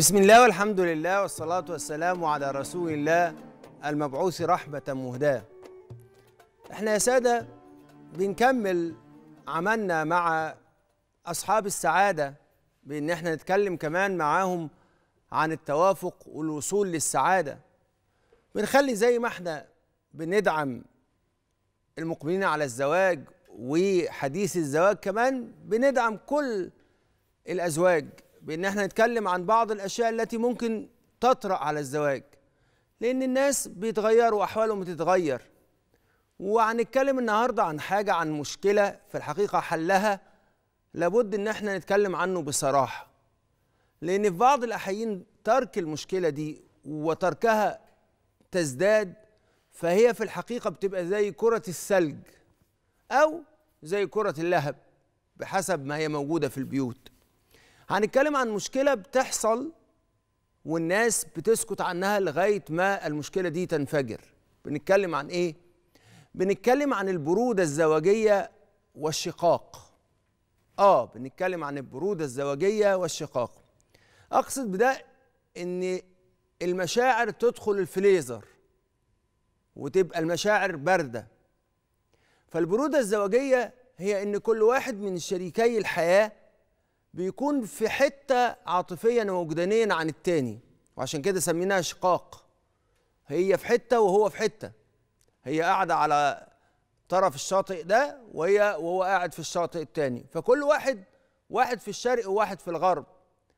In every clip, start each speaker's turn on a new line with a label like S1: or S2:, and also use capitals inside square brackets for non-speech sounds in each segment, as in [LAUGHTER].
S1: بسم الله والحمد لله والصلاة والسلام على رسول الله المبعوث رحمة مهداة احنا يا سادة بنكمل عملنا مع أصحاب السعادة بإن احنا نتكلم كمان معاهم عن التوافق والوصول للسعادة بنخلي زي ما احنا بندعم المقبلين على الزواج وحديث الزواج كمان بندعم كل الأزواج بان احنا نتكلم عن بعض الاشياء التي ممكن تطرأ على الزواج لان الناس بيتغيروا احوالهم بتتغير وهنتكلم النهارده عن حاجه عن مشكله في الحقيقه حلها لابد ان احنا نتكلم عنه بصراحه لان في بعض الاحيان ترك المشكله دي وتركها تزداد فهي في الحقيقه بتبقى زي كره الثلج او زي كره اللهب بحسب ما هي موجوده في البيوت هنتكلم عن مشكلة بتحصل والناس بتسكت عنها لغاية ما المشكلة دي تنفجر بنتكلم عن إيه؟ بنتكلم عن البرودة الزواجية والشقاق آه بنتكلم عن البرودة الزواجية والشقاق أقصد بده إن المشاعر تدخل الفليزر وتبقى المشاعر باردة فالبرودة الزواجية هي إن كل واحد من شريكي الحياة بيكون في حته عاطفيا ووجدانيا عن التاني وعشان كده سميناها شقاق هي في حته وهو في حته هي قاعده على طرف الشاطئ ده وهي وهو قاعد في الشاطئ التاني فكل واحد واحد في الشرق وواحد في الغرب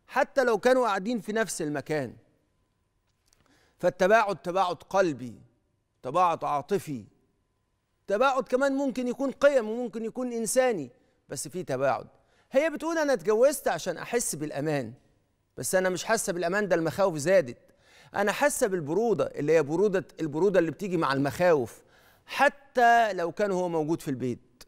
S1: حتى لو كانوا قاعدين في نفس المكان فالتباعد تباعد قلبي تباعد عاطفي تباعد كمان ممكن يكون قيم وممكن يكون انساني بس في تباعد هي بتقول انا اتجوزت عشان احس بالامان بس انا مش حاسه بالامان ده المخاوف زادت انا حاسه بالبروده اللي هي بروده البروده اللي بتيجي مع المخاوف حتى لو كان هو موجود في البيت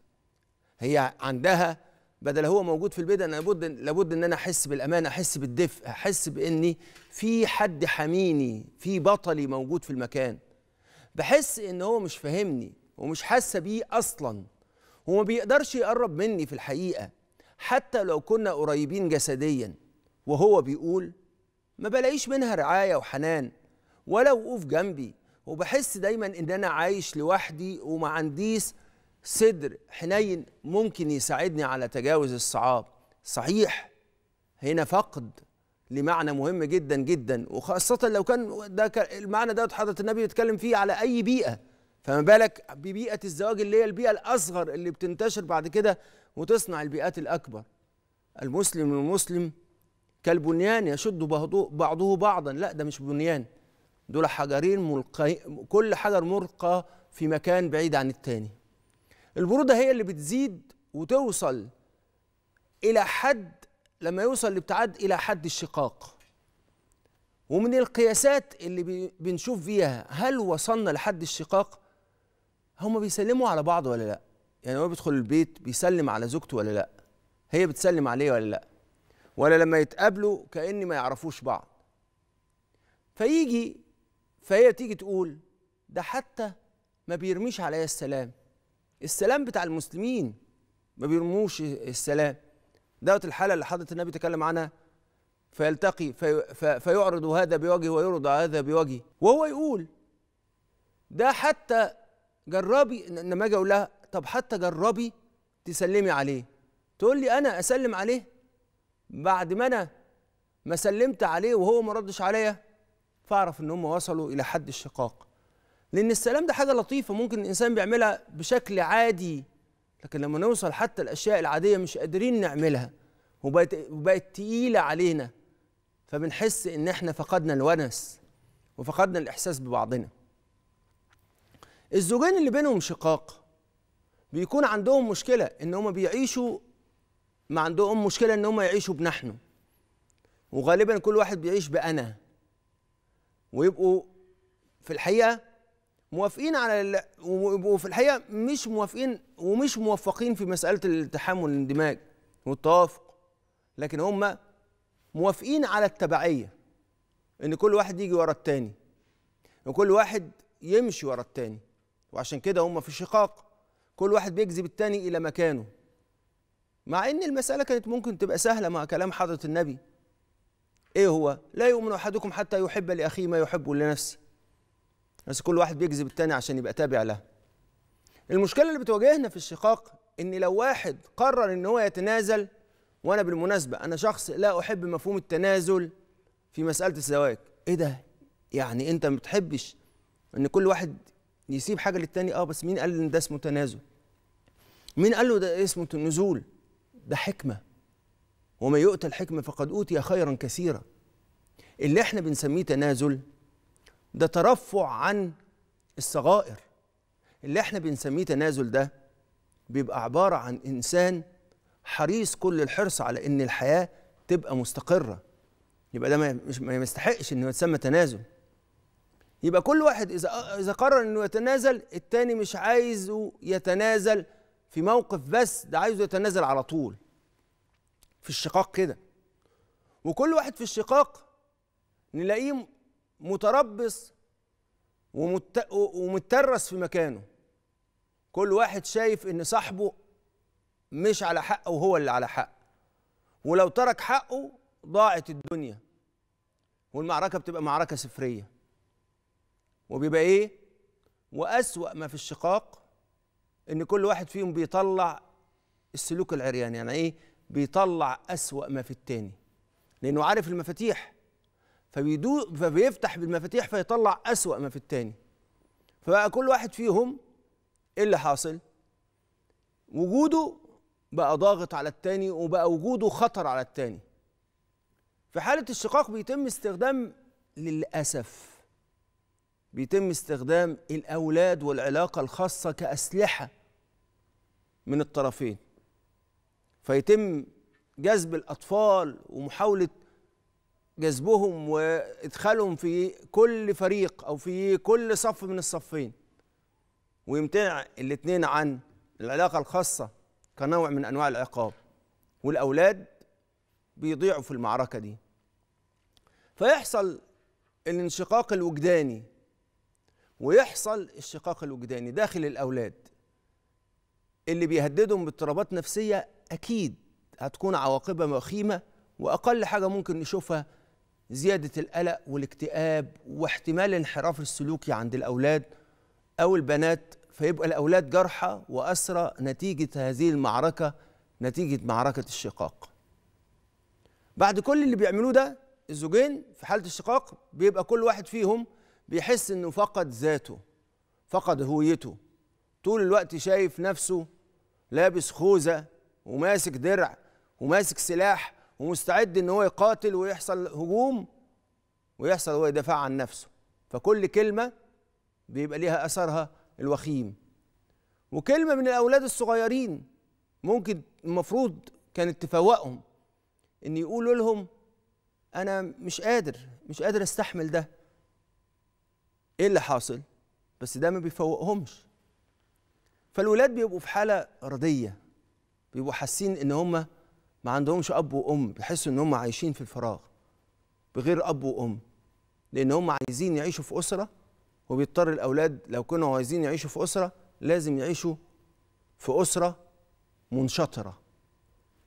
S1: هي عندها بدل هو موجود في البيت انا لابد لابد ان انا احس بالامان احس بالدفء احس باني في حد حميني في بطلي موجود في المكان بحس ان هو مش فاهمني ومش حاسه بيه اصلا وما بيقدرش يقرب مني في الحقيقه حتى لو كنا قريبين جسديا وهو بيقول ما بلاقيش منها رعاية وحنان ولا وقوف جنبي وبحس دايما ان انا عايش لوحدي وما عنديش صدر حنين ممكن يساعدني على تجاوز الصعاب صحيح هنا فقد لمعنى مهم جدا جدا وخاصة لو كان ده المعنى ده حضرة النبي بيتكلم فيه على أي بيئة فما بالك ببيئه الزواج اللي هي البيئه الاصغر اللي بتنتشر بعد كده وتصنع البيئات الاكبر المسلم المسلم كالبنيان يشد بعضه بعضا لا ده مش بنيان دول حجرين ملقى كل حجر مرقى في مكان بعيد عن التاني البرودة هي اللي بتزيد وتوصل إلى حد لما يوصل الابتعاد إلى حد الشقاق ومن القياسات اللي بنشوف فيها هل وصلنا لحد الشقاق هما بيسلموا على بعض ولا لا يعني هو بيدخل البيت بيسلم على زوجته ولا لا هي بتسلم عليه ولا لا ولا لما يتقابلوا كأن ما يعرفوش بعض فيجي فهي تيجي تقول ده حتى ما بيرميش عليا السلام السلام بتاع المسلمين ما بيرموش السلام دوت الحالة اللي حضرة النبي تكلم عنها فيلتقي في في فيعرض هذا بوجه ويعرض هذا بوجه وهو يقول ده حتى جربي لما اجي اقول لها طب حتى جربي تسلمي عليه تقول لي انا اسلم عليه بعد ما انا ما سلمت عليه وهو ما ردش عليا فاعرف ان هم وصلوا الى حد الشقاق لان السلام ده حاجه لطيفه ممكن الانسان بيعملها بشكل عادي لكن لما نوصل حتى الاشياء العاديه مش قادرين نعملها وبقت وبقت تقيله علينا فبنحس ان احنا فقدنا الونس وفقدنا الاحساس ببعضنا الزوجين اللي بينهم شقاق بيكون عندهم مشكلة إن هما بيعيشوا ما عندهم مشكلة إن هما يعيشوا بنحن وغالبا كل واحد بيعيش بأنا ويبقوا في الحقيقة موافقين على ال... ويبقوا في الحقيقة مش موافقين ومش موفقين في مسألة الالتحام والاندماج والتوافق لكن هما موافقين على التبعية إن كل واحد يجي ورا التاني وكل واحد يمشي ورا التاني وعشان كده هم في شقاق كل واحد بيجذب التاني إلى مكانه مع إن المسألة كانت ممكن تبقى سهلة مع كلام حضرة النبي إيه هو؟ لا يؤمن أحدكم حتى يحب لأخيه ما يحبه لنفسه بس كل واحد بيجذب التاني عشان يبقى تابع له المشكلة اللي بتواجهنا في الشقاق إن لو واحد قرر إن هو يتنازل وأنا بالمناسبة أنا شخص لا أحب مفهوم التنازل في مسألة الزواج إيه ده؟ يعني أنت ما بتحبش إن كل واحد يسيب حاجه للتاني اه بس مين قال ان ده اسمه تنازل مين قال له ده اسمه نزول ده حكمه وما يؤتى الحكمه فقد اوتي خيرا كثيرا اللي احنا بنسميه تنازل ده ترفع عن الصغائر اللي احنا بنسميه تنازل ده بيبقى عباره عن انسان حريص كل الحرص على ان الحياه تبقى مستقره يبقى ده ما يستحقش ان يتسمى تنازل يبقى كل واحد إذا إذا قرر إنه يتنازل التاني مش عايزه يتنازل في موقف بس ده عايزه يتنازل على طول في الشقاق كده وكل واحد في الشقاق نلاقيه متربص ومت... ومترس في مكانه كل واحد شايف ان صاحبه مش على حقه وهو اللي على حق ولو ترك حقه ضاعت الدنيا والمعركه بتبقى معركه سفريه وبيبقى ايه واسوا ما في الشقاق ان كل واحد فيهم بيطلع السلوك العريان يعني ايه بيطلع اسوا ما في التاني لانه عارف المفاتيح فبيدو فبيفتح بالمفاتيح فيطلع اسوا ما في التاني فبقى كل واحد فيهم ايه اللي حاصل وجوده بقى ضاغط على التاني وبقى وجوده خطر على التاني في حالة الشقاق بيتم استخدام للأسف بيتم استخدام الأولاد والعلاقة الخاصة كأسلحة من الطرفين فيتم جذب الأطفال ومحاولة جذبهم وإدخالهم في كل فريق أو في كل صف من الصفين ويمتنع الاثنين عن العلاقة الخاصة كنوع من أنواع العقاب والأولاد بيضيعوا في المعركة دي فيحصل الانشقاق الوجداني ويحصل الشقاق الوجداني داخل الأولاد اللي بيهددهم باضطرابات نفسية أكيد هتكون عواقبها وخيمة وأقل حاجة ممكن نشوفها زيادة القلق والاكتئاب واحتمال انحراف السلوكي عند الأولاد أو البنات فيبقى الأولاد جرحى وأسرى نتيجة هذه المعركة نتيجة معركة الشقاق بعد كل اللي بيعملوه ده الزوجين في حالة الشقاق بيبقى كل واحد فيهم بيحس انه فقد ذاته فقد هويته طول الوقت شايف نفسه لابس خوذه وماسك درع وماسك سلاح ومستعد ان هو يقاتل ويحصل هجوم ويحصل هو يدافع عن نفسه فكل كلمه بيبقى ليها اثرها الوخيم وكلمه من الاولاد الصغيرين ممكن المفروض كانت تفوقهم ان يقولوا لهم انا مش قادر مش قادر استحمل ده ايه اللي حاصل بس ده ما بيفوقهمش فالولاد بيبقوا في حاله رديه بيبقوا حاسين ان هم ما عندهمش اب وام بيحسوا ان هم عايشين في الفراغ بغير اب وام لان هم عايزين يعيشوا في اسره وبيضطر الاولاد لو كانوا عايزين يعيشوا في اسره لازم يعيشوا في اسره منشطره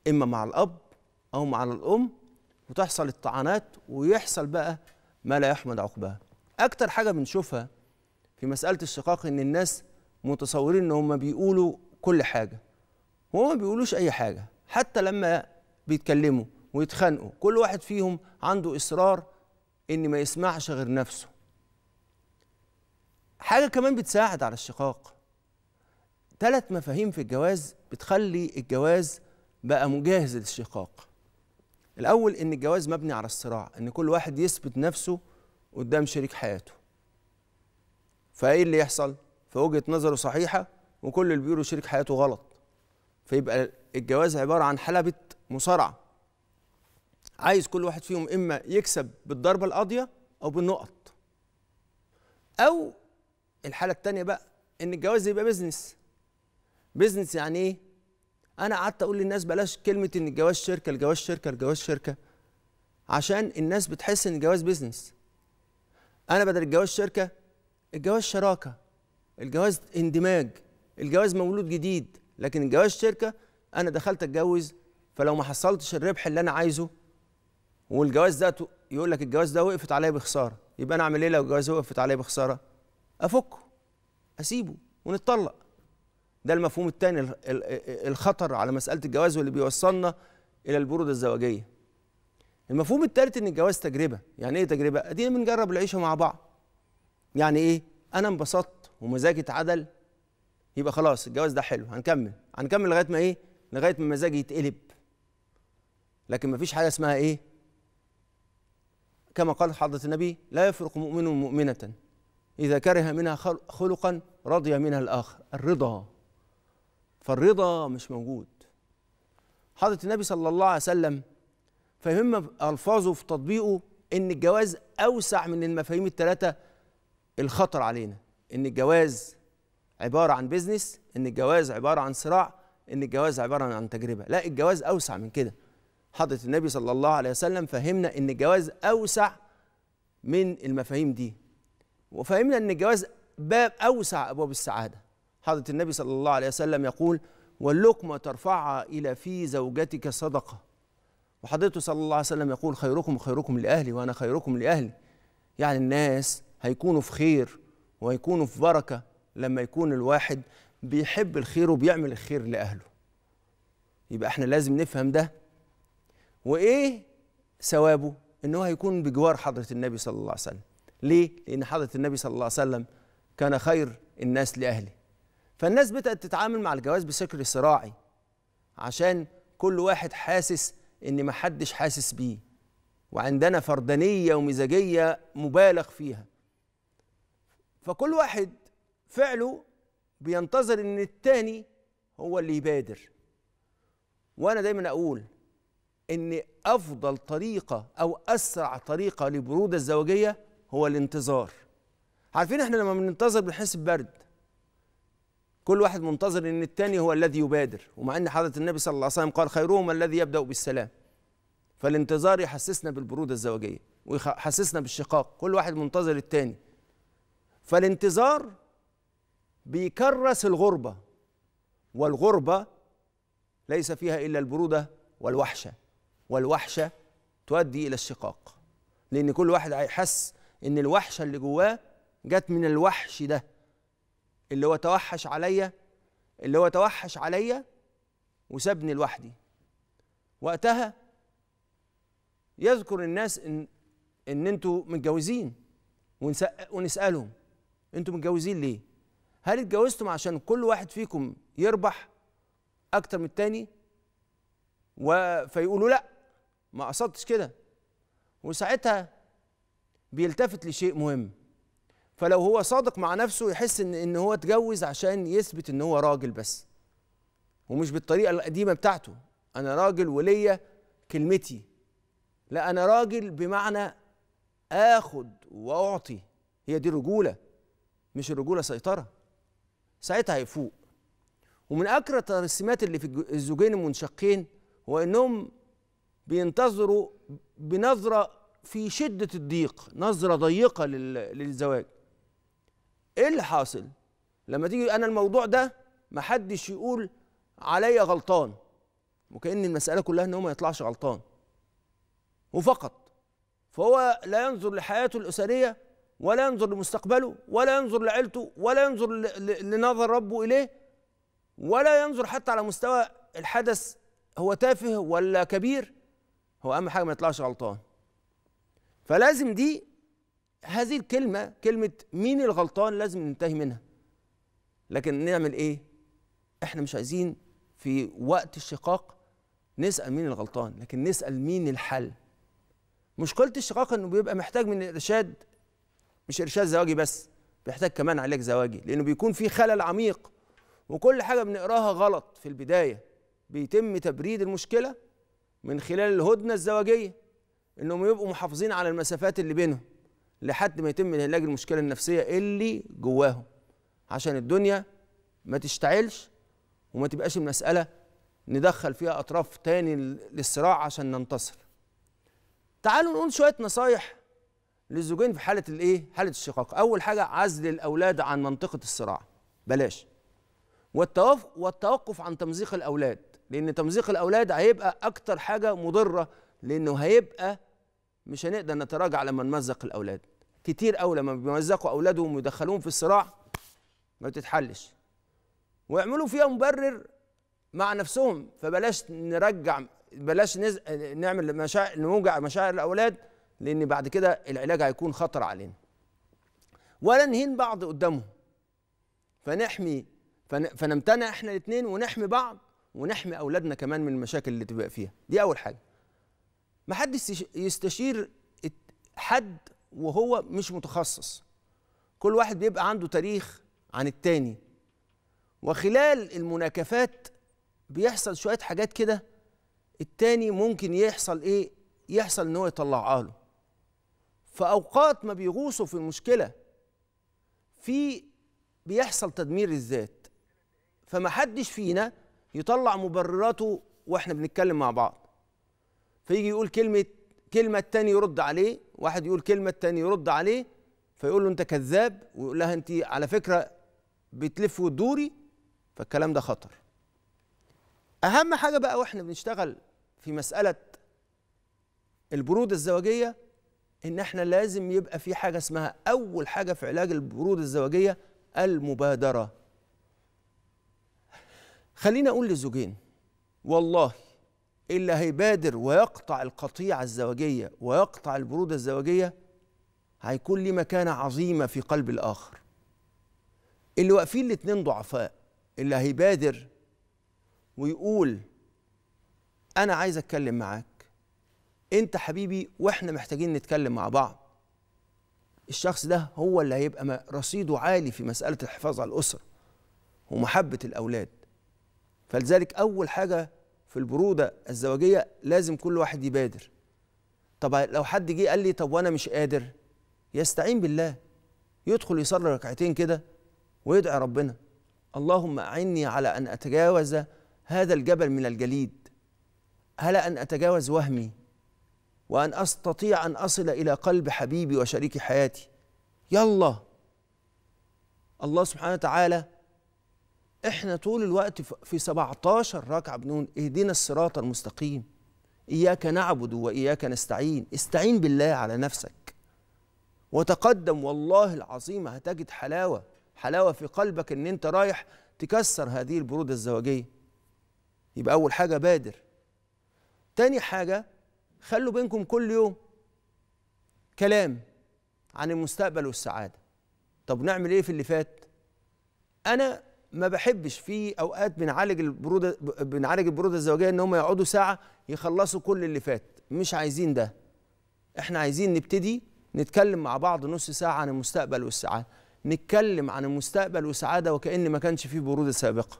S1: اما مع الاب او مع الام وتحصل الطعنات ويحصل بقى ما لا يحمد عقباه اكتر حاجه بنشوفها في مساله الشقاق ان الناس متصورين ان هم بيقولوا كل حاجه وهم ما بيقولوش اي حاجه حتى لما بيتكلموا ويتخانقوا كل واحد فيهم عنده اصرار ان ما يسمعش غير نفسه حاجه كمان بتساعد على الشقاق ثلاث مفاهيم في الجواز بتخلي الجواز بقى مجهز للشقاق الاول ان الجواز مبني على الصراع ان كل واحد يثبت نفسه قدام شريك حياته فايه اللي يحصل في وجهه نظره صحيحه وكل اللي بيقوله شريك حياته غلط فيبقى الجواز عباره عن حلبة مصارعه عايز كل واحد فيهم اما يكسب بالضربه القاضيه او بالنقط او الحاله الثانيه بقى ان الجواز يبقى بزنس بزنس يعني ايه انا قعدت اقول للناس بلاش كلمه ان الجواز شركه الجواز شركه الجواز شركه عشان الناس بتحس ان الجواز بزنس انا بدل الجواز شركه الجواز شراكه الجواز اندماج الجواز مولود جديد لكن الجواز شركه انا دخلت اتجوز فلو ما حصلتش الربح اللي انا عايزه والجواز ده يقول لك الجواز ده وقفت عليا بخساره يبقى انا اعمل ايه لو الجواز وقفت عليا بخساره افكه اسيبه ونتطلق ده المفهوم الثاني الخطر على مساله الجواز واللي بيوصلنا الى البروده الزواجيه المفهوم الثالث ان الجواز تجربه يعني ايه تجربه ادينا بنجرب العيشه مع بعض يعني ايه انا انبسطت ومزاجي اتعدل يبقى خلاص الجواز ده حلو هنكمل هنكمل لغايه ما ايه لغايه ما مزاجي يتقلب لكن مفيش حاجه اسمها ايه كما قال حضره النبي لا يفرق مؤمن مؤمنه اذا كره منها خلقا رضي منها الاخر الرضا فالرضا مش موجود حضره النبي صلى الله عليه وسلم فهم الفاظه في تطبيقه ان الجواز اوسع من المفاهيم الثلاثه الخطر علينا ان الجواز عباره عن بيزنس ان الجواز عباره عن صراع ان الجواز عباره عن تجربه لا الجواز اوسع من كده حضره النبي صلى الله عليه وسلم فهمنا ان الجواز اوسع من المفاهيم دي وفهمنا ان الجواز باب اوسع ابواب السعاده حضره النبي صلى الله عليه وسلم يقول واللقمه ترفعها الى في زوجتك صدقه وحضرته صلى الله عليه وسلم يقول خيركم خيركم لأهلي وأنا خيركم لأهلي يعني الناس هيكونوا في خير وهيكونوا في بركة لما يكون الواحد بيحب الخير وبيعمل الخير لأهله يبقى احنا لازم نفهم ده وإيه ثوابه إن هو هيكون بجوار حضرة النبي صلى الله عليه وسلم ليه؟ لأن حضرة النبي صلى الله عليه وسلم كان خير الناس لأهله فالناس بدأت تتعامل مع الجواز بشكل صراعي عشان كل واحد حاسس ان محدش حاسس بيه وعندنا فردانيه ومزاجيه مبالغ فيها فكل واحد فعله بينتظر ان التاني هو اللي يبادر وانا دايما اقول ان افضل طريقه او اسرع طريقه لبروده الزوجيه هو الانتظار عارفين احنا لما بننتظر بنحس ببرد كل واحد منتظر ان الثاني هو الذي يبادر ومع ان حضره النبي صلى الله عليه وسلم قال خيرهم الذي يبدا بالسلام فالانتظار يحسسنا بالبروده الزوجيه ويحسسنا بالشقاق كل واحد منتظر الثاني فالانتظار بيكرس الغربه والغربه ليس فيها الا البروده والوحشه والوحشه تؤدي الى الشقاق لان كل واحد هيحس ان الوحشه اللي جواه جت من الوحش ده اللي هو توحش عليا اللي هو توحش عليا وسابني لوحدي وقتها يذكر الناس ان ان انتوا متجوزين ونسالهم انتوا متجوزين ليه هل اتجوزتم عشان كل واحد فيكم يربح اكتر من التاني فيقولوا لا ما قصدتش كده وساعتها بيلتفت لشيء مهم فلو هو صادق مع نفسه يحس ان ان هو اتجوز عشان يثبت ان هو راجل بس ومش بالطريقه القديمه بتاعته انا راجل وليا كلمتي لا انا راجل بمعنى اخد واعطي هي دي الرجوله مش الرجوله سيطره ساعتها هيفوق ومن اكره الترسيمات اللي في الزوجين المنشقين هو انهم بينتظروا بنظره في شده الضيق نظره ضيقه للزواج ايه اللي حاصل لما تيجي انا الموضوع ده محدش يقول عليا غلطان وكأن المسألة كلها إن هو ما يطلعش غلطان وفقط فهو لا ينظر لحياته الأسرية ولا ينظر لمستقبله ولا ينظر لعيلته ولا ينظر لنظر ربه إليه ولا ينظر حتى على مستوى الحدث هو تافه ولا كبير هو أهم حاجة ما يطلعش غلطان فلازم دي هذه الكلمة كلمة مين الغلطان لازم ننتهي منها لكن نعمل ايه احنا مش عايزين في وقت الشقاق نسأل مين الغلطان لكن نسأل مين الحل مشكلة الشقاق انه بيبقى محتاج من الارشاد مش ارشاد زواجي بس بيحتاج كمان علاج زواجي لانه بيكون في خلل عميق وكل حاجة بنقراها غلط في البداية بيتم تبريد المشكلة من خلال الهدنة الزواجية انهم يبقوا محافظين على المسافات اللي بينهم لحد ما يتم علاج المشكله النفسيه اللي جواهم عشان الدنيا ما تشتعلش وما تبقاش المساله ندخل فيها اطراف تاني للصراع عشان ننتصر تعالوا نقول شويه نصايح للزوجين في حاله الايه حاله الشقاق اول حاجه عزل الاولاد عن منطقه الصراع بلاش والتوقف والتوقف عن تمزيق الاولاد لان تمزيق الاولاد هيبقى اكتر حاجه مضره لانه هيبقى مش هنقدر نتراجع لما نمزق الاولاد كتير قوي لما بيمزقوا اولادهم ويدخلوهم في الصراع ما بتتحلش ويعملوا فيها مبرر مع نفسهم فبلاش نرجع بلاش نز... نعمل مشاعر نوجع مشاعر الاولاد لان بعد كده العلاج هيكون خطر علينا ولا نهين بعض قدامهم فنحمي فن... فنمتنع احنا الاثنين ونحمي بعض ونحمي اولادنا كمان من المشاكل اللي تبقى فيها دي اول حاجه محدش يستشير حد وهو مش متخصص كل واحد بيبقى عنده تاريخ عن التاني وخلال المناكفات بيحصل شوية حاجات كده التاني ممكن يحصل ايه يحصل ان هو يطلعها له فأوقات ما بيغوصوا في المشكلة في بيحصل تدمير الذات فما حدش فينا يطلع مبرراته واحنا بنتكلم مع بعض فيجي يقول كلمة كلمة التاني يرد عليه واحد يقول كلمة التاني يرد عليه فيقول له أنت كذاب ويقول لها أنت على فكرة بتلف وتدوري فالكلام ده خطر أهم حاجة بقى وإحنا بنشتغل في مسألة البرودة الزواجية إن إحنا لازم يبقى في حاجة اسمها أول حاجة في علاج البرودة الزواجية المبادرة خليني أقول للزوجين والله اللي هيبادر ويقطع القطيعة الزواجية ويقطع البرودة الزواجية هيكون ليه مكانة عظيمة في قلب الآخر اللي واقفين الاتنين ضعفاء اللي هيبادر ويقول أنا عايز أتكلم معاك أنت حبيبي وإحنا محتاجين نتكلم مع بعض الشخص ده هو اللي هيبقى رصيده عالي في مسألة الحفاظ على الأسرة ومحبة الأولاد فلذلك أول حاجة في البروده الزواجيه لازم كل واحد يبادر طب لو حد جه قال لي طب وانا مش قادر يستعين بالله يدخل يصلي ركعتين كده ويدعي ربنا اللهم اعني على ان اتجاوز هذا الجبل من الجليد هل ان اتجاوز وهمي وان استطيع ان اصل الى قلب حبيبي وشريك حياتي يلا الله سبحانه وتعالى احنا طول الوقت في 17 ركعه بنقول اهدنا الصراط المستقيم اياك نعبد واياك نستعين استعين بالله على نفسك وتقدم والله العظيم هتجد حلاوه حلاوه في قلبك ان انت رايح تكسر هذه البروده الزواجيه يبقى اول حاجه بادر تاني حاجه خلوا بينكم كل يوم كلام عن المستقبل والسعاده طب نعمل ايه في اللي فات انا ما بحبش في اوقات بنعالج البروده بنعالج البروده الزوجيه ان هم يقعدوا ساعه يخلصوا كل اللي فات مش عايزين ده احنا عايزين نبتدي نتكلم مع بعض نص ساعه عن المستقبل والسعاده نتكلم عن المستقبل والسعاده وكأن ما كانش فيه بروده سابقه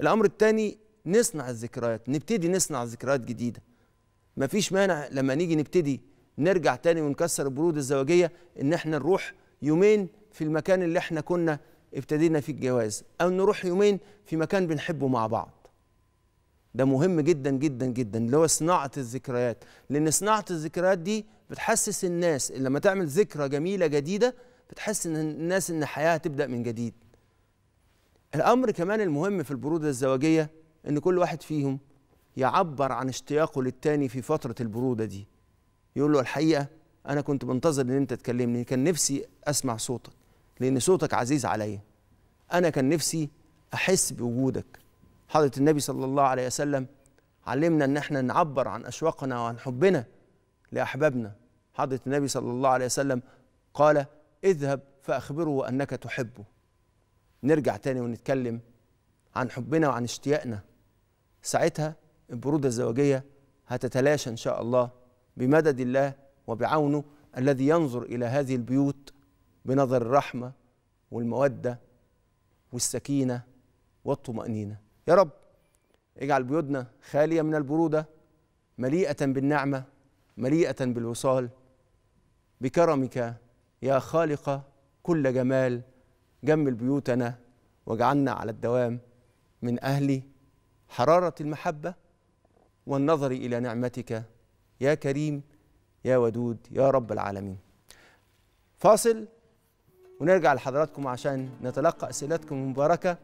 S1: الامر الثاني نصنع الذكريات نبتدي نصنع ذكريات جديده مفيش مانع لما نيجي نبتدي نرجع تاني ونكسر البرود الزواجيه ان احنا نروح يومين في المكان اللي احنا كنا ابتدينا فيه الجواز او نروح يومين في مكان بنحبه مع بعض ده مهم جدا جدا جدا اللي هو صناعه الذكريات لان صناعه الذكريات دي بتحسس الناس لما تعمل ذكرى جميله جديده بتحس ان الناس ان حياتها تبدا من جديد الامر كمان المهم في البروده الزواجيه ان كل واحد فيهم يعبر عن اشتياقه للتاني في فتره البروده دي يقول له الحقيقه انا كنت منتظر ان انت تكلمني كان نفسي اسمع صوتك لأن صوتك عزيز عليا أنا كان نفسي أحس بوجودك حضرة النبي صلى الله عليه وسلم علمنا أن احنا نعبر عن أشواقنا وعن حبنا لأحبابنا حضرة النبي صلى الله عليه وسلم قال اذهب فأخبره أنك تحبه نرجع تاني ونتكلم عن حبنا وعن اشتياقنا ساعتها البرودة الزواجية هتتلاشى إن شاء الله بمدد الله وبعونه الذي ينظر إلى هذه البيوت بنظر الرحمه والموده والسكينه والطمانينه يا رب اجعل بيوتنا خاليه من البروده مليئه بالنعمه مليئه بالوصال بكرمك يا خالق كل جمال جمل بيوتنا واجعلنا على الدوام من اهل حراره المحبه والنظر الى نعمتك يا كريم يا ودود يا رب العالمين فاصل ونرجع لحضراتكم عشان نتلقى أسئلتكم المباركة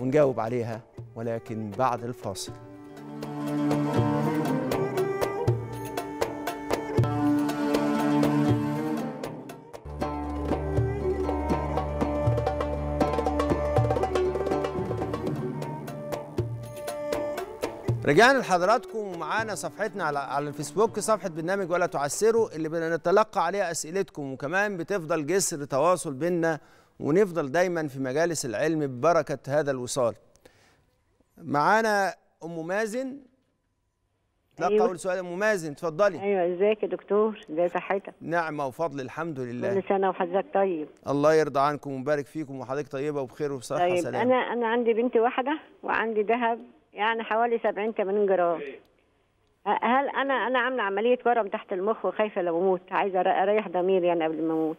S1: ونجاوب عليها ولكن بعد الفاصل رجعنا لحضراتكم ومعانا صفحتنا على على الفيسبوك صفحه برنامج ولا تعسروا اللي بنتلقى عليها اسئلتكم وكمان بتفضل جسر تواصل بينا ونفضل دايما في مجالس العلم ببركه هذا الوصال. معانا ام مازن تلقى أيوة. اول سؤال ام مازن اتفضلي. ايوه ازيك يا دكتور؟ ازي صحتك؟ نعمه وفضل الحمد لله. كل سنه وحضرتك طيب. الله يرضى عنكم ومبارك فيكم وحضرتك طيبه وبخير وبصحه طيب وسلامه. انا
S2: انا عندي بنت واحده وعندي ذهب يعني حوالي 70 80 جرام إيه. هل انا انا عامله عمليه ورم تحت المخ وخايفه لو اموت عايزه اريح ضميري يعني قبل ما اموت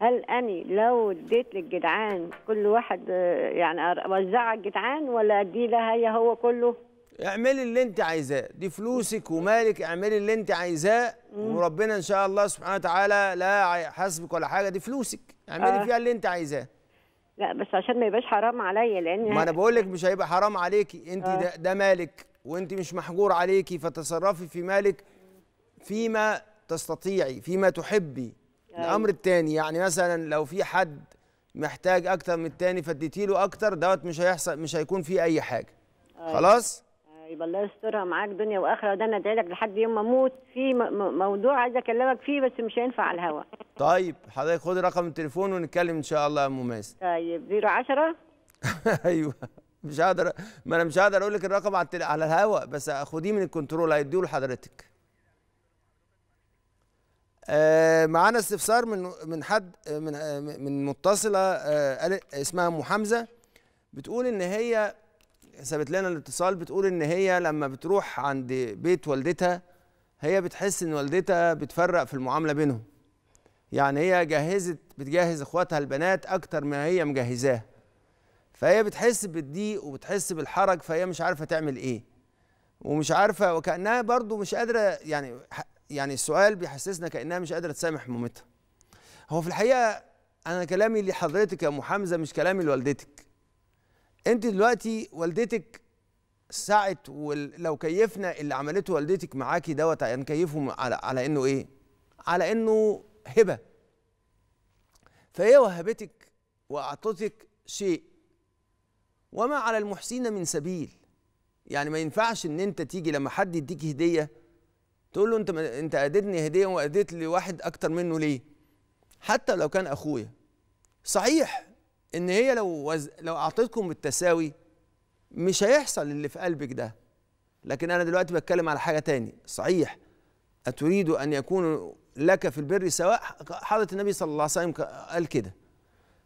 S2: هل اني لو اديت
S1: للجدعان كل واحد يعني اوزعها الجدعان ولا اديه لها هي هو كله اعملي اللي انت عايزاه دي فلوسك ومالك اعملي اللي انت عايزاه وربنا ان شاء الله سبحانه وتعالى لا حاسبك ولا حاجه دي فلوسك اعملي آه. فيها اللي انت عايزاه لا بس عشان
S2: ما يبقاش حرام عليا لان
S1: ما انا بقول لك مش هيبقى حرام عليكي انت آه. ده, ده مالك وانت مش محجور عليكي فتصرفي في مالك فيما تستطيعي فيما تحبي آه. الامر الثاني يعني مثلا لو في حد محتاج اكتر من الثاني فاديتي له اكتر دوت مش هيحصل مش هيكون فيه اي حاجه آه. خلاص
S2: طيب الله يسترها معاك دنيا واخره وده انا ادعي لك لحد يوم ما اموت في موضوع عايز اكلمك فيه بس مش هينفع على الهوا
S1: طيب حضرتك خدي رقم التليفون ونتكلم ان شاء الله يا ام ماس
S2: طيب 010
S1: [LAUGHS] ايوه مش هقدر ما انا مش هقدر اقول لك الرقم على التل... على الهوا بس خديه من الكنترول هيديه لحضرتك آه معانا استفسار من من حد من من متصله آه اسمها ام حمزه بتقول ان هي سابت لنا الاتصال بتقول ان هي لما بتروح عند بيت والدتها هي بتحس ان والدتها بتفرق في المعامله بينهم يعني هي جهزت بتجهز اخواتها البنات اكتر ما هي مجهزاه فهي بتحس بالضيق وبتحس بالحرج فهي مش عارفه تعمل ايه ومش عارفه وكانها برضو مش قادره يعني يعني السؤال بيحسسنا كانها مش قادره تسامح مامتها هو في الحقيقه انا كلامي لحضرتك يا ام حمزه مش كلامي لوالدتك انت دلوقتي والدتك ساعة ولو كيفنا اللي عملته والدتك معاكي دوت هنكيفه يعني على على انه ايه؟ على انه هبه. فهي وهبتك واعطتك شيء وما على المحسين من سبيل. يعني ما ينفعش ان انت تيجي لما حد يديك هديه تقول له انت ما انت اديتني هديه واديت لواحد اكتر منه ليه؟ حتى لو كان اخويا. صحيح ان هي لو وز... لو اعطيتكم بالتساوي مش هيحصل اللي في قلبك ده لكن انا دلوقتي بتكلم على حاجه تاني صحيح اتريد ان يكون لك في البر سواء حضره النبي صلى الله عليه وسلم قال كده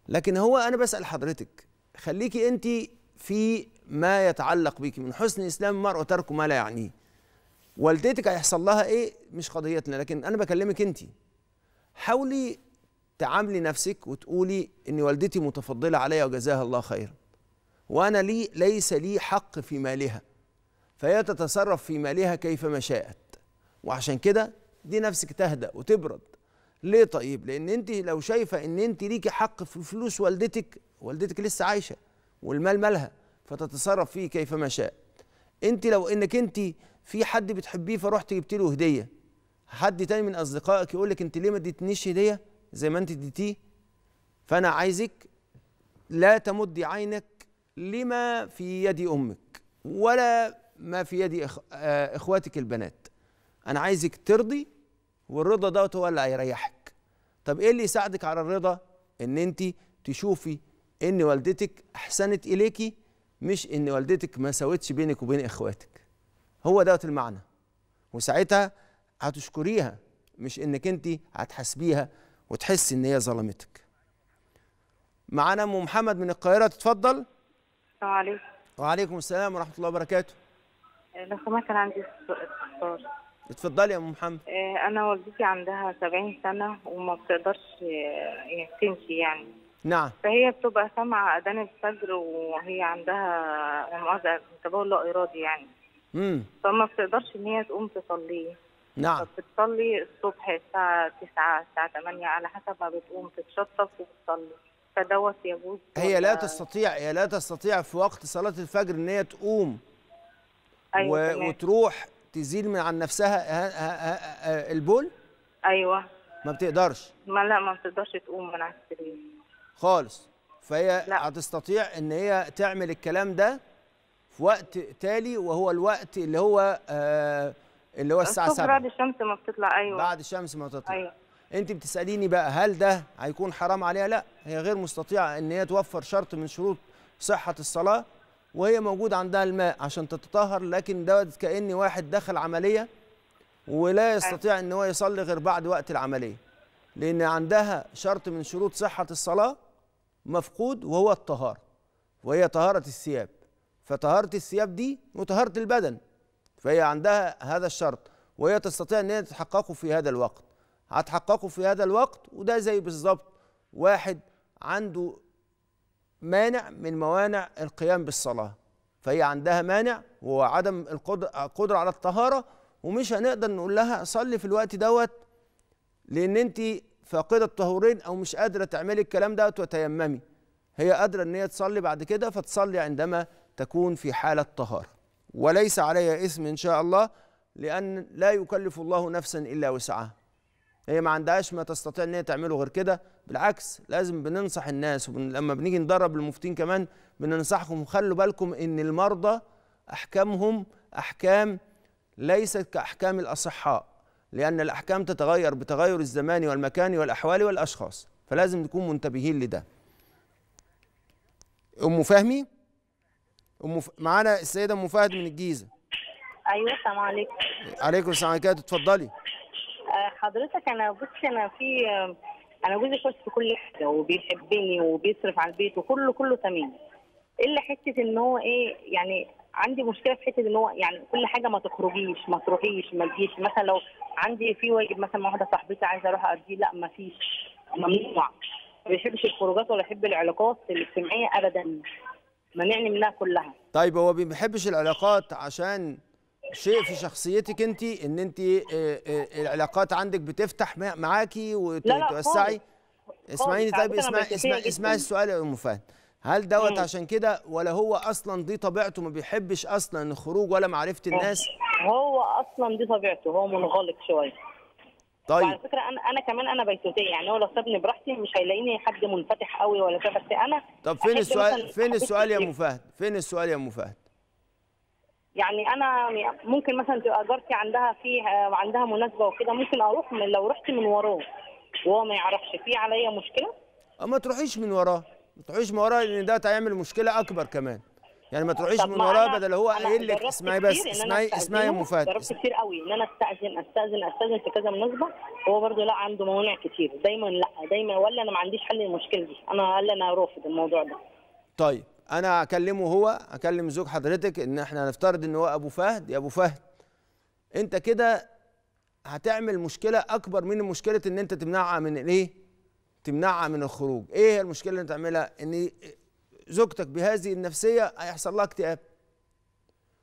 S1: لكن هو انا بسال حضرتك خليكي انت في ما يتعلق بك من حسن اسلام المرء وترك ما لا يعنيه والدتك هيحصل لها ايه مش قضيتنا لكن انا بكلمك انت حاولي تعاملي نفسك وتقولي ان والدتي متفضله عليا وجزاها الله خيرا وانا لي ليس لي حق في مالها فهي تتصرف في مالها كيفما شاءت وعشان كده دي نفسك تهدأ وتبرد ليه طيب لان انت لو شايفه ان انت ليكي حق في فلوس والدتك والدتك لسه عايشه والمال مالها فتتصرف فيه كيفما شاء انت لو انك انت في حد بتحبيه فرحت جبت له هديه حد تاني من اصدقائك يقول لك انت ليه ما اديتنيش هديه زي ما انت اديتيه فانا عايزك لا تمدي عينك لما في يد امك ولا ما في يد آه، اخواتك البنات انا عايزك ترضي والرضا دوت هو اللي هيريحك طب ايه اللي يساعدك على الرضا ان انت تشوفي ان والدتك احسنت اليكي مش ان والدتك ما سوتش بينك وبين اخواتك هو دوت المعنى وساعتها هتشكريها مش انك انت هتحاسبيها وتحس ان هي ظلمتك معانا ام محمد من القاهره تتفضل السلام عليكم وعليكم السلام ورحمه الله وبركاته
S2: إيه، لو سمحت كان عندي استفسار
S1: اتفضلي يا ام محمد
S2: إيه، انا والدتي عندها 70 سنه وما بتقدرش إيه، تمشي يعني نعم فهي بتبقى سامعه اذان الفجر وهي عندها مؤاخذه تبول لا ارادي يعني امم فما بتقدرش ان هي تقوم تصلي نعم بتصلي الصبح الساعة 9 الساعة 8 على حسب ما بتقوم تتشطف وبتصلي فدوت يجوز
S1: هي لا تستطيع هي لا تستطيع في وقت صلاة الفجر إن هي تقوم أيوة و... وتروح تزيل من عن نفسها ها ها ها البول؟ أيوه ما بتقدرش
S2: ما لا ما بتقدرش تقوم من على السرير
S1: خالص فهي لا. هتستطيع ان هي تعمل الكلام ده في وقت تالي وهو الوقت اللي هو آه اللي هو الساعه 7 بعد الشمس ما بتطلع ايوه بعد الشمس ما بتطلع ايوه انت بتساليني بقى هل ده هيكون حرام عليها لا هي غير مستطيعه ان هي توفر شرط من شروط صحه الصلاه وهي موجود عندها الماء عشان تتطهر لكن دوت كان واحد دخل عمليه ولا أيوة. يستطيع ان هو يصلي غير بعد وقت العمليه لان عندها شرط من شروط صحه الصلاه مفقود وهو الطهاره وهي طهاره الثياب فطهاره الثياب دي وطهاره البدن فهي عندها هذا الشرط وهي تستطيع ان هي تتحققه في هذا الوقت هتحققه في هذا الوقت وده زي بالظبط واحد عنده مانع من موانع القيام بالصلاه فهي عندها مانع وعدم القدره على الطهاره ومش هنقدر نقول لها صلي في الوقت دوت لان انت فاقده الطهورين او مش قادره تعملي الكلام دوت وتيممي هي قادره ان هي تصلي بعد كده فتصلي عندما تكون في حاله طهاره وليس علي إثم إن شاء الله لأن لا يكلف الله نفسا إلا وسعها هي ما عندهاش ما تستطيع ان هي تعمله غير كده بالعكس لازم بننصح الناس لما بنيجي ندرب المفتين كمان بننصحهم خلوا بالكم ان المرضى احكامهم احكام ليست كاحكام الاصحاء لان الاحكام تتغير بتغير الزمان والمكان والاحوال والاشخاص فلازم نكون منتبهين لده ام فهمي ام معانا السيده ام فهد من الجيزه
S2: ايوه السلام عليكم
S1: عليكم السلام عليكم اتفضلي
S2: آه، حضرتك انا بصي انا في انا جوزي كويس في كل حاجه وبيحبني وبيصرف على البيت وكله كله تمام الا حته ان هو ايه يعني عندي مشكله في حته ان هو يعني كل حاجه ما تخرجيش ما تروحيش ما تجيش مثلا لو عندي في واجب مثلا مع واحده صاحبتي عايزه اروح اديه لا ما فيش ممنوع ما بيحبش الخروجات ولا يحب العلاقات الاجتماعيه ابدا منعني منها كلها
S1: طيب هو ما بيحبش العلاقات عشان شيء في شخصيتك انت ان انت آه، آه، العلاقات عندك بتفتح معاكي وتوسعي اسمعيني طيب اسمع اسمعي اسمعي السؤال يا ام فهد هل دوت عشان كده ولا هو اصلا دي طبيعته ما بيحبش اصلا الخروج ولا معرفه الناس هو اصلا دي طبيعته هو منغلق شويه طيب وعلى
S2: فكره انا انا كمان انا بيتوتيه يعني هو لو سابني براحتي مش هيلاقيني حد منفتح قوي ولا كده بس انا طب فين السؤال فين السؤال يا ام
S1: فهد؟ فين السؤال يا ام فهد؟
S2: يعني انا ممكن مثلا تبقى جارتي عندها في عندها مناسبه وكده ممكن اروح من
S1: لو رحت من وراه وهو ما يعرفش في عليا مشكله؟ أه، ما تروحيش من وراه ما تروحيش من وراه لان ده هيعمل مشكله اكبر كمان يعني ما تروحيش من وراه بدل هو قايل لك اسمعي بس اسمعي اسمعي يا ام فهد جربت
S2: كتير قوي ان انا استاذن استاذن استاذن في كذا مناسبه هو برده لا عنده موانع كتير دايما لا دايما ولا انا ما عنديش حل للمشكله دي انا قال انا رافض الموضوع ده
S1: طيب انا اكلمه هو اكلم زوج حضرتك ان احنا هنفترض ان هو ابو فهد يا ابو فهد انت كده هتعمل مشكله اكبر من مشكله ان انت تمنعها من الايه تمنعها من الخروج ايه المشكله اللي تعملها ان زوجتك بهذه النفسيه هيحصل لها اكتئاب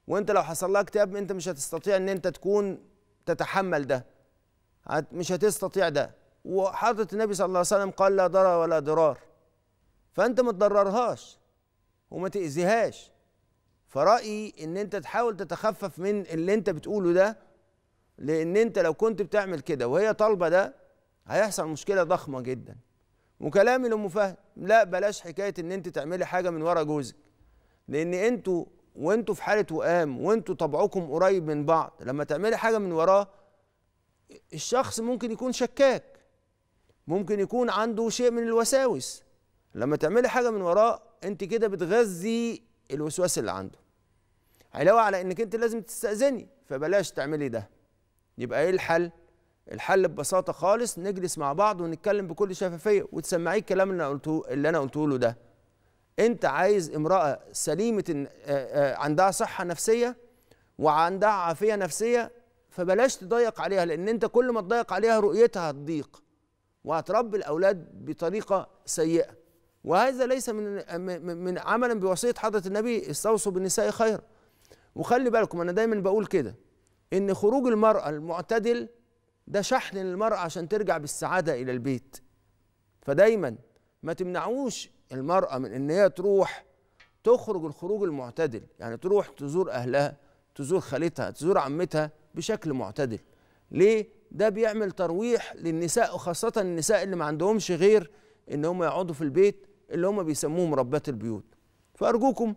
S1: وانت لو حصل لها اكتئاب انت مش هتستطيع ان انت تكون تتحمل ده مش هتستطيع ده وحضرة النبي صلى الله عليه وسلم قال لا ضرر ولا ضرار فانت ما تضررهاش وما تاذيهاش فرأيي ان انت تحاول تتخفف من اللي انت بتقوله ده لان انت لو كنت بتعمل كده وهي طالبه ده هيحصل مشكله ضخمه جدا وكلامي لام فهد لا بلاش حكايه ان انت تعملي حاجه من ورا جوزك لان انتوا وانتوا في حاله وئام وانتوا طبعكم قريب من بعض لما تعملي حاجه من وراه الشخص ممكن يكون شكاك ممكن يكون عنده شيء من الوساوس لما تعملي حاجه من وراه انت كده بتغذي الوسواس اللي عنده علاوه على انك انت لازم تستاذني فبلاش تعملي ده يبقى ايه الحل الحل ببساطه خالص نجلس مع بعض ونتكلم بكل شفافيه وتسمعيه الكلام اللي انا قلته اللي انا قلته له ده انت عايز امراه سليمه آه، آه، عندها صحه نفسيه وعندها عافيه نفسيه فبلاش تضيق عليها لان انت كل ما تضيق عليها رؤيتها هتضيق وهتربي الاولاد بطريقه سيئه وهذا ليس من من عملا بوصيه حضره النبي استوصوا بالنساء خيرا وخلي بالكم انا دايما بقول كده ان خروج المراه المعتدل ده شحن للمرأة عشان ترجع بالسعادة إلى البيت فدايما ما تمنعوش المرأة من إن هي تروح تخرج الخروج المعتدل يعني تروح تزور أهلها تزور خالتها تزور عمتها بشكل معتدل ليه؟ ده بيعمل ترويح للنساء وخاصة النساء اللي ما عندهمش غير إن هم يقعدوا في البيت اللي هم بيسموهم ربات البيوت فأرجوكم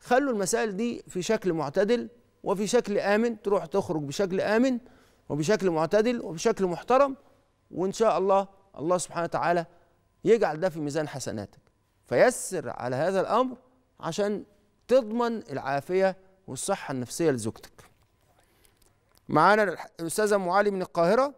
S1: خلوا المسائل دي في شكل معتدل وفي شكل آمن تروح تخرج بشكل آمن وبشكل معتدل وبشكل محترم وان شاء الله الله سبحانه وتعالى يجعل ده في ميزان حسناتك فيسر على هذا الامر عشان تضمن العافيه والصحه النفسيه لزوجتك معانا الاستاذه معالي من القاهره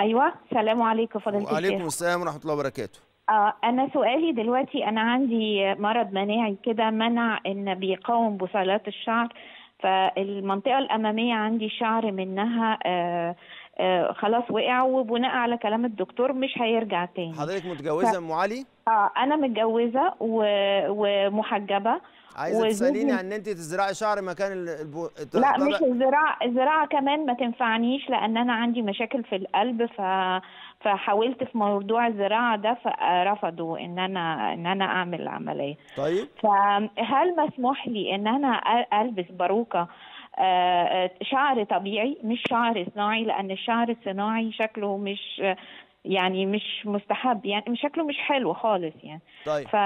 S3: ايوه السلام عليكم فضيله الشيخ وعليكم
S1: السلام ورحمه الله وبركاته
S3: آه أنا سؤالي دلوقتي أنا عندي مرض مناعي كده منع إن بيقاوم بصيلات الشعر فالمنطقة الأمامية عندي شعر منها آه، آه، خلاص وقع وبناء على كلام الدكتور مش هيرجع تاني حضرتك متجوزه ف... ام علي اه انا متجوزه و... ومحجبه عايزه تساليني عن ان
S1: انت تزرعي شعر مكان الب... الت... لا مش
S3: الزراعه الزراعه كمان ما تنفعنيش لان انا عندي مشاكل في القلب ف فحاولت في موضوع الزراعه ده فرفضوا ان انا ان انا اعمل العمليه طيب فهل مسموح لي ان انا البس باروكه شعر طبيعي مش شعر صناعي لان الشعر الصناعي شكله مش يعني مش مستحب يعني شكله مش حلو خالص يعني طيب ف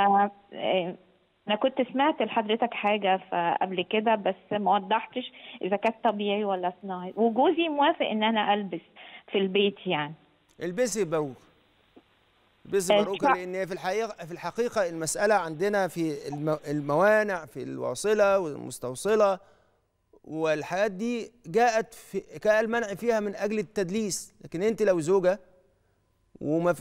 S3: انا كنت سمعت لحضرتك حاجه قبل كده بس ما وضحتش اذا كانت طبيعي ولا صناعي وجوزي موافق ان انا البس في البيت يعني
S1: البسي باروكه
S3: البسي آه، باروكه
S1: لان في الحقيقه في الحقيقه المساله عندنا في الموانع في الواصله والمستوصله والحاجات دي جاءت في كالمنع فيها من اجل التدليس لكن انت لو زوجه وما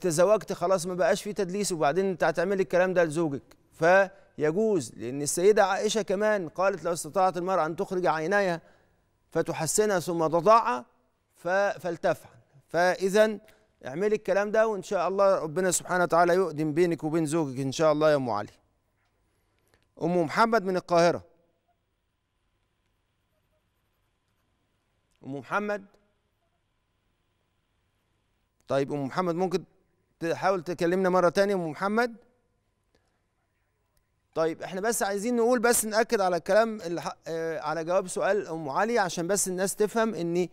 S1: تزوجت خلاص ما بقاش في تدليس وبعدين انت هتعملي الكلام ده لزوجك فيجوز لان السيده عائشه كمان قالت لو استطاعت المراه ان تخرج عينيها فتحسنها ثم تضعها فلتفعل فاذا اعملي الكلام ده وان شاء الله ربنا سبحانه وتعالى يقدم بينك وبين زوجك ان شاء الله يا ام علي ام محمد من القاهره ام محمد طيب ام محمد ممكن تحاول تكلمنا مره تانية ام محمد طيب احنا بس عايزين نقول بس ناكد على الكلام اللي آه، على جواب سؤال ام علي عشان بس الناس تفهم ان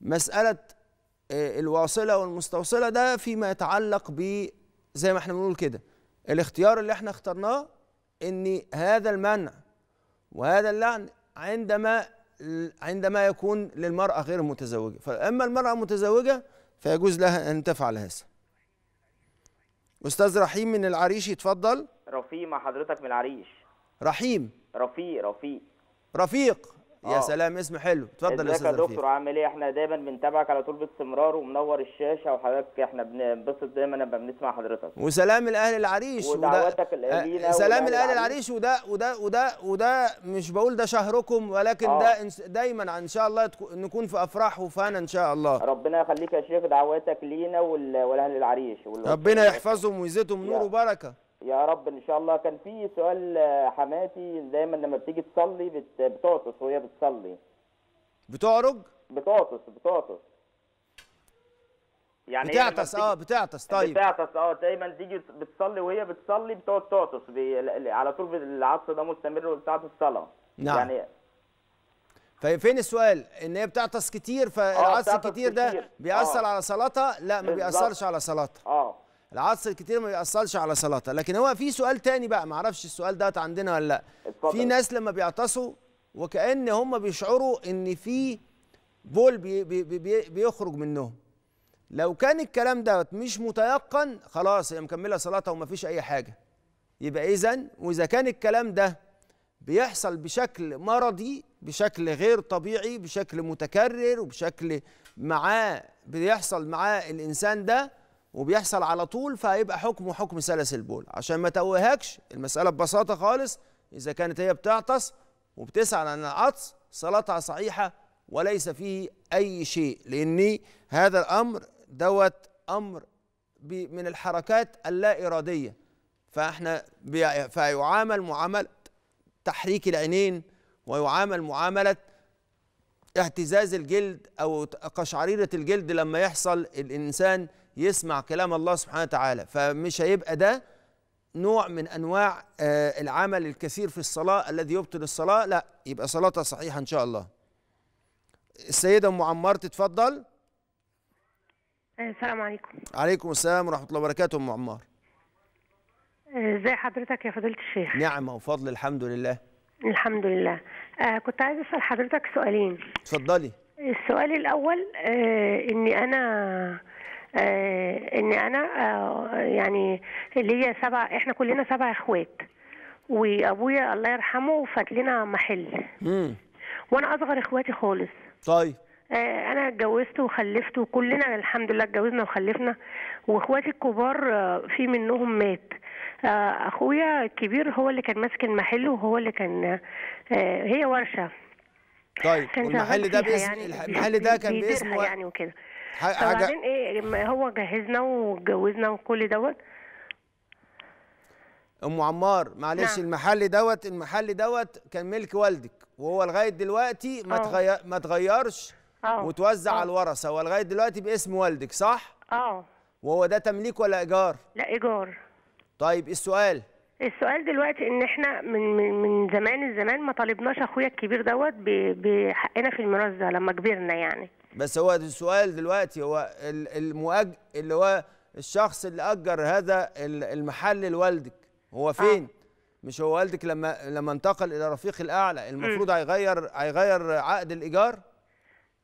S1: مساله آه، الواصله والمستوصله ده فيما يتعلق ب زي ما احنا بنقول كده الاختيار اللي احنا اخترناه ان هذا المنع وهذا اللعن عندما عندما يكون للمرأة غير متزوجة فأما المرأة المتزوجة فيجوز لها أن تفعل هذا أستاذ رحيم من العريش يتفضل
S2: رفيق مع حضرتك من العريش
S1: رحيم رفيق رفيق رفيق آه. يا سلام اسم حلو اتفضل يا استاذ يا دكتور
S2: عامل ايه احنا دايما بنتابعك على طول باستمرار ومنور الشاشه وحضرتك احنا بننبسط دايما لما بنسمع حضرتك
S1: وسلام الاهل العريش ودعوتك وده آه، آه، سلام الاهل العريش وده وده وده وده مش بقول ده شهركم ولكن آه. ده دايما ان شاء الله نكون في افراح وفانا ان شاء الله ربنا يخليك يا شيخ دعواتك لينا والاهل العريش ربنا يحفظهم ويزيدهم نور وبركه يا
S2: رب ان شاء الله كان في سؤال آه، حماتي دايما لما بتيجي تصلي بتعطس وهي بتصلي بتعرج بتعطس بتعطس يعني إيه بتعطس اه
S1: بتعطس طيب بتعطس
S2: اه دايما تيجي بتصلي وهي بتصلي بتقعد تعطس على طول العطس ده مستمر بتاعت الصلاه نعم يعني
S1: طيب، فين السؤال ان هي بتعطس كتير آه، فالعطس الكتير ده آه. بيأثر على صلاتها لا ما بيأثرش على صلاتها اه العطس الكتير ما بيأثرش على صلاتها لكن هو في سؤال تاني بقى ما اعرفش السؤال ده عندنا ولا لا في ناس لما بيعطسوا وكأن هم بيشعروا ان في بول بي بي بي بيخرج منهم لو كان الكلام دوت مش متيقن خلاص هي مكمله صلاتها ومفيش اي حاجه يبقى اذا واذا كان الكلام ده بيحصل بشكل مرضي بشكل غير طبيعي بشكل متكرر وبشكل معاه بيحصل معاه الانسان ده وبيحصل على طول فهيبقى حكمه حكم سلس البول عشان ما توهكش المسألة ببساطة خالص إذا كانت هي بتعطس وبتسعى عن العطس صلاتها صحيحة وليس فيه أي شيء لأن هذا الأمر دوت أمر من الحركات اللا إرادية فإحنا فيعامل معاملة تحريك العينين ويعامل معاملة اهتزاز الجلد أو قشعريرة الجلد لما يحصل الإنسان يسمع كلام الله سبحانه وتعالى فمش هيبقى ده نوع من انواع آه، العمل الكثير في الصلاه الذي يبطل الصلاه لا يبقى صلاتها صحيحه ان شاء الله السيده ام عمار تتفضل
S4: آه، السلام عليكم
S1: عليكم السلام ورحمه الله وبركاته ام عمار
S4: آه، ازي حضرتك يا فضيله الشيخ
S1: نعمه وفضل الحمد لله الحمد لله
S4: آه كنت عايز اسال حضرتك سؤالين اتفضلي السؤال الاول آه اني انا آه، ان انا آه، يعني ليا سبع احنا كلنا سبع اخوات وابويا الله يرحمه فات لنا محل مم. وانا اصغر اخواتي خالص طيب آه، انا اتجوزت وخلفت وكلنا الحمد لله اتجوزنا وخلفنا واخواتي الكبار في منهم مات اخويا الكبير هو اللي كان ماسك المحل وهو اللي كان هي ورشه طيب والمحل ده باسم يعني المحل ده كان باسمه يعني وكده وبعدين ايه لما هو جهزنا واتجوزنا وكل دوت
S1: ام عمار معلش نعم. المحل دوت المحل دوت كان ملك والدك وهو لغايه دلوقتي ما اه. تغير ما تغيرش اه. وتوزع اه. على الورثه هو لغايه دلوقتي باسم والدك صح اه وهو ده تمليك ولا ايجار لا ايجار طيب السؤال
S4: السؤال دلوقتي ان احنا من من, من زمان الزمان ما طالبناش اخويا الكبير دوت بحقنا في الميراث لما كبرنا يعني
S1: بس هو السؤال دلوقتي هو المؤج اللي هو الشخص اللي اجر هذا المحل لوالدك هو آه. فين؟ آه. مش هو والدك لما لما انتقل الى رفيق الاعلى المفروض هيغير هيغير عقد الايجار؟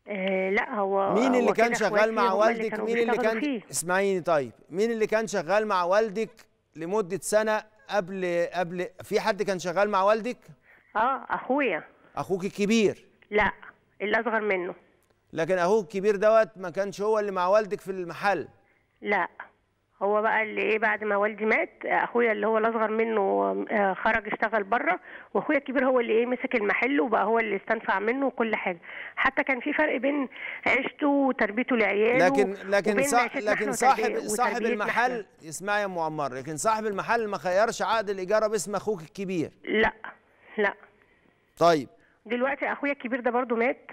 S4: آه لا هو مين اللي هو كان شغال مع والدك؟ اللي مين اللي كان
S1: فيه. اسمعيني طيب، مين اللي كان شغال مع والدك لمده سنه قبل قبل في حد كان شغال مع والدك؟ اه اخويا اخوك الكبير؟
S4: لا اللي اصغر منه
S1: لكن اخوك الكبير دوت ما كانش هو اللي مع والدك في المحل
S4: لا هو بقى اللي ايه بعد ما والدي مات اخويا اللي هو الاصغر منه آه، خرج اشتغل بره واخويا الكبير هو اللي ايه مسك المحل وبقى هو اللي استنفع منه وكل حاجه حتى كان في فرق بين عيشته وتربيته لعياله لكن لكن صاحب لكن صاحب صاحب المحل
S1: اسمعي يا ام عمار لكن صاحب المحل ما خيرش عقد الايجار باسم اخوك الكبير
S4: لا لا طيب دلوقتي اخويا الكبير ده برضه مات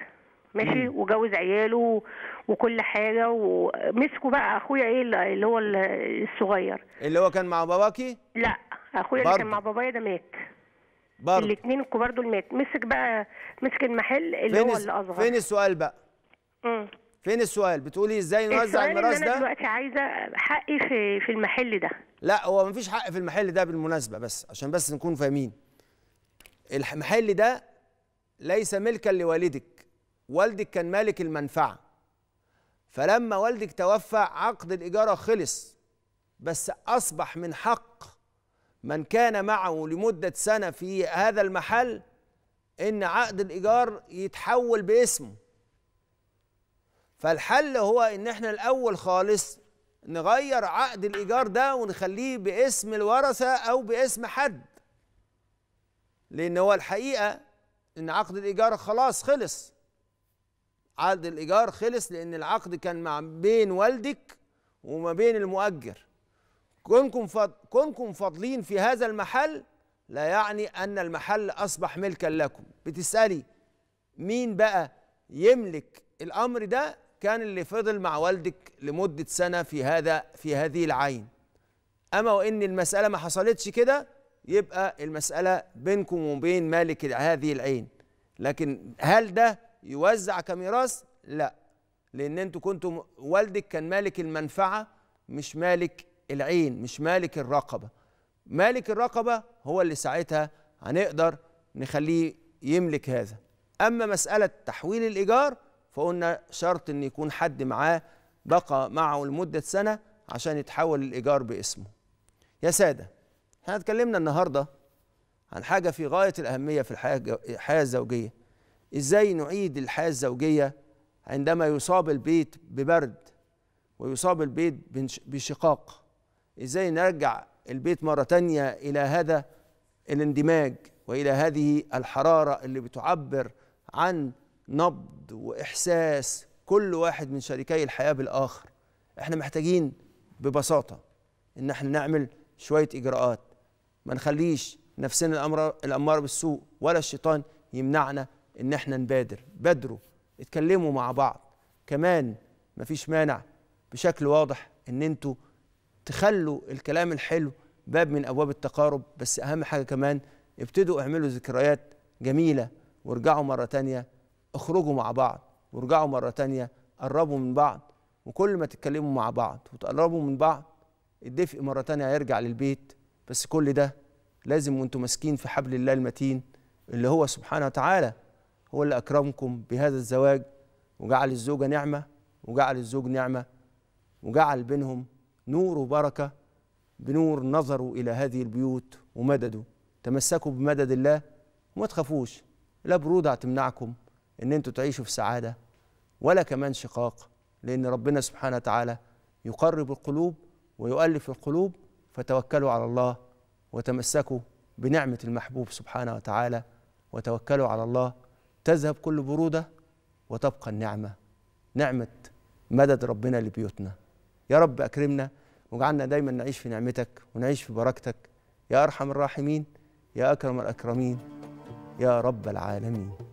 S4: ماشي وجوز عياله وكل حاجه ومسكوا بقى اخويا ايه اللي هو الصغير
S1: اللي هو كان مع باباكي لا
S4: اخويا اللي كان مع بابايا ده مات برضه الاثنين الكبار دول مات مسك بقى مسك المحل اللي هو اللي اصغر فين السؤال بقى امم
S1: فين السؤال بتقولي ازاي نوزع الميراث ده انا دلوقتي
S4: عايزه حقي في في المحل ده
S1: لا هو مفيش حق في المحل ده بالمناسبه بس عشان بس نكون فاهمين المحل ده ليس ملكا لوالدك والدك كان مالك المنفعه فلما والدك توفى عقد الاجاره خلص بس اصبح من حق من كان معه لمده سنه في هذا المحل ان عقد الايجار يتحول باسمه فالحل هو ان احنا الاول خالص نغير عقد الايجار ده ونخليه باسم الورثه او باسم حد لان هو الحقيقه ان عقد الايجار خلاص خلص عقد الايجار خلص لان العقد كان ما بين والدك وما بين المؤجر كونكم كونكم فاضلين في هذا المحل لا يعني ان المحل اصبح ملكا لكم بتسالي مين بقى يملك الامر ده كان اللي فضل مع والدك لمده سنه في هذا في هذه العين اما وان المساله ما حصلتش كده يبقى المساله بينكم وبين مالك هذه العين لكن هل ده يوزع كميراث لا لان انتوا كنتوا والدك كان مالك المنفعه مش مالك العين مش مالك الرقبه مالك الرقبه هو اللي ساعتها هنقدر نخليه يملك هذا اما مساله تحويل الايجار فقلنا شرط ان يكون حد معاه بقى معه لمده سنه عشان يتحول الايجار باسمه يا ساده احنا اتكلمنا النهارده عن حاجه في غايه الاهميه في الحياه الحياه الزوجيه ازاي نعيد الحياه الزوجيه عندما يصاب البيت ببرد ويصاب البيت بشقاق ازاي نرجع البيت مره تانيه الى هذا الاندماج والى هذه الحراره اللي بتعبر عن نبض واحساس كل واحد من شريكي الحياه بالاخر احنا محتاجين ببساطه ان احنا نعمل شويه اجراءات ما نخليش نفسنا الامر الاماره بالسوء ولا الشيطان يمنعنا ان احنا نبادر بادروا اتكلموا مع بعض كمان مفيش مانع بشكل واضح ان انتوا تخلوا الكلام الحلو باب من ابواب التقارب بس اهم حاجه كمان ابتدوا اعملوا ذكريات جميله وارجعوا مره تانية اخرجوا مع بعض وارجعوا مره تانية قربوا من بعض وكل ما تتكلموا مع بعض وتقربوا من بعض الدفء مره تانية هيرجع للبيت بس كل ده لازم وانتوا ماسكين في حبل الله المتين اللي هو سبحانه وتعالى هو اللي أكرمكم بهذا الزواج وجعل الزوجة نعمة وجعل الزوج نعمة وجعل بينهم نور وبركة بنور نظروا إلى هذه البيوت ومددوا تمسكوا بمدد الله وما تخافوش لا برودة هتمنعكم إن أنتوا تعيشوا في سعادة ولا كمان شقاق لأن ربنا سبحانه وتعالى يقرب القلوب ويؤلف القلوب فتوكلوا على الله وتمسكوا بنعمة المحبوب سبحانه وتعالى وتوكلوا على الله تذهب كل برودة وتبقى النعمة نعمة مدد ربنا لبيوتنا يا رب أكرمنا واجعلنا دايما نعيش في نعمتك ونعيش في بركتك يا أرحم الراحمين يا أكرم الأكرمين يا رب العالمين